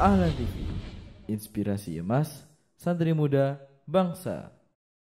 Ahlan TV. Inspirasi emas, santri muda, bangsa.